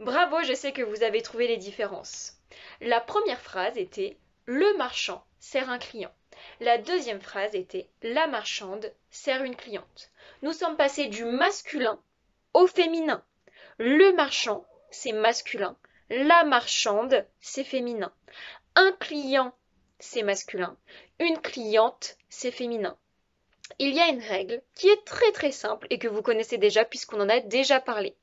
Bravo, je sais que vous avez trouvé les différences. La première phrase était Le marchand sert un client. La deuxième phrase était La marchande sert une cliente. Nous sommes passés du masculin au féminin. Le marchand, c'est masculin. La marchande, c'est féminin. Un client, c'est masculin. Une cliente, c'est féminin il y a une règle qui est très très simple et que vous connaissez déjà puisqu'on en a déjà parlé.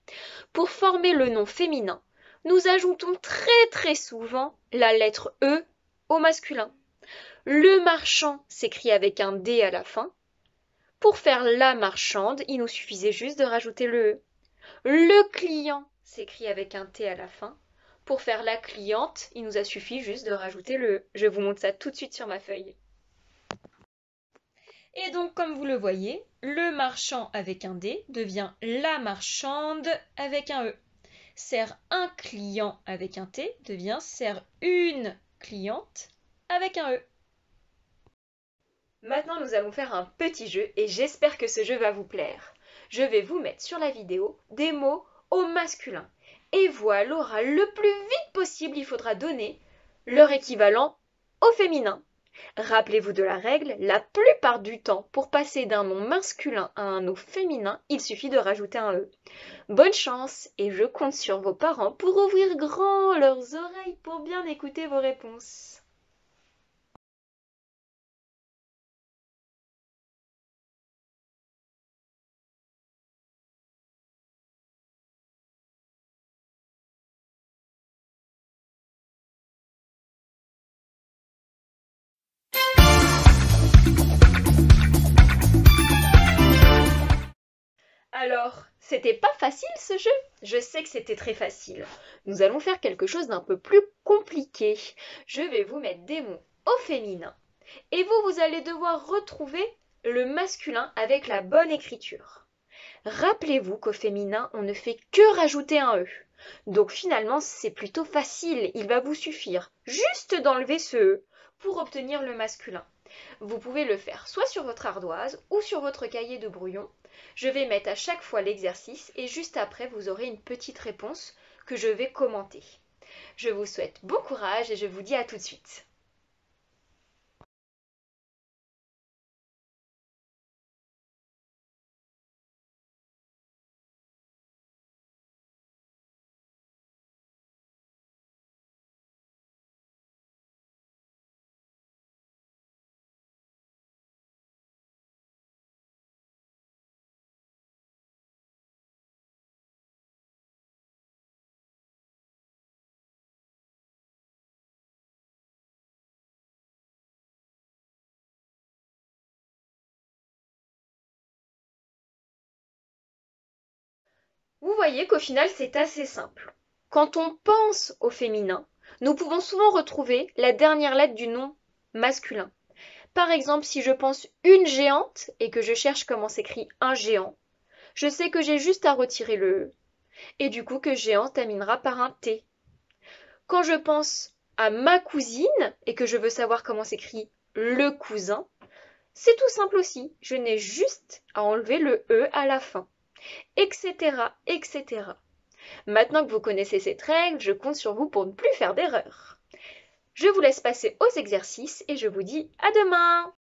Pour former le nom féminin, nous ajoutons très très souvent la lettre E au masculin. Le marchand s'écrit avec un D à la fin. Pour faire la marchande, il nous suffisait juste de rajouter le E. Le client s'écrit avec un T à la fin. Pour faire la cliente, il nous a suffi juste de rajouter le E. Je vous montre ça tout de suite sur ma feuille. Et donc, comme vous le voyez, le marchand avec un D devient la marchande avec un E. Sert un client avec un T devient sert une cliente avec un E. Maintenant, nous allons faire un petit jeu et j'espère que ce jeu va vous plaire. Je vais vous mettre sur la vidéo des mots au masculin. Et voilà, le plus vite possible, il faudra donner leur équivalent au féminin. Rappelez-vous de la règle, la plupart du temps, pour passer d'un nom masculin à un nom féminin, il suffit de rajouter un E. Bonne chance et je compte sur vos parents pour ouvrir grand leurs oreilles pour bien écouter vos réponses. Alors, c'était pas facile ce jeu Je sais que c'était très facile. Nous allons faire quelque chose d'un peu plus compliqué. Je vais vous mettre des mots au féminin. Et vous, vous allez devoir retrouver le masculin avec la bonne écriture. Rappelez-vous qu'au féminin, on ne fait que rajouter un E. Donc finalement, c'est plutôt facile, il va vous suffire juste d'enlever ce E pour obtenir le masculin. Vous pouvez le faire soit sur votre ardoise ou sur votre cahier de brouillon. Je vais mettre à chaque fois l'exercice et juste après vous aurez une petite réponse que je vais commenter. Je vous souhaite bon courage et je vous dis à tout de suite. Vous voyez qu'au final, c'est assez simple. Quand on pense au féminin, nous pouvons souvent retrouver la dernière lettre du nom masculin. Par exemple, si je pense une géante et que je cherche comment s'écrit un géant, je sais que j'ai juste à retirer le E et du coup que géant terminera par un T. Quand je pense à ma cousine et que je veux savoir comment s'écrit le cousin, c'est tout simple aussi, je n'ai juste à enlever le E à la fin etc., etc. Maintenant que vous connaissez cette règle, je compte sur vous pour ne plus faire d'erreurs. Je vous laisse passer aux exercices et je vous dis à demain